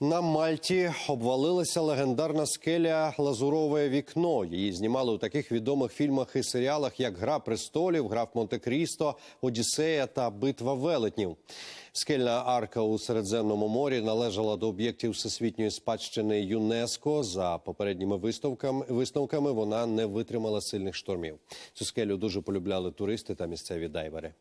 На Мальті обвалилася легендарна скеля Лазурове вікно. Її знімали у таких відомих фільмах і серіалах, як Гра престолів, «Граф Монте-Крісто, Одіссея та Битва велетнів. Скельна арка у Середземному морі належала до об'єктів всесвітньої спадщини ЮНЕСКО. За попередніми виставками висновками вона не витримала сильних штормів. Цю скелю дуже полюбляли туристи та місцеві дайвери.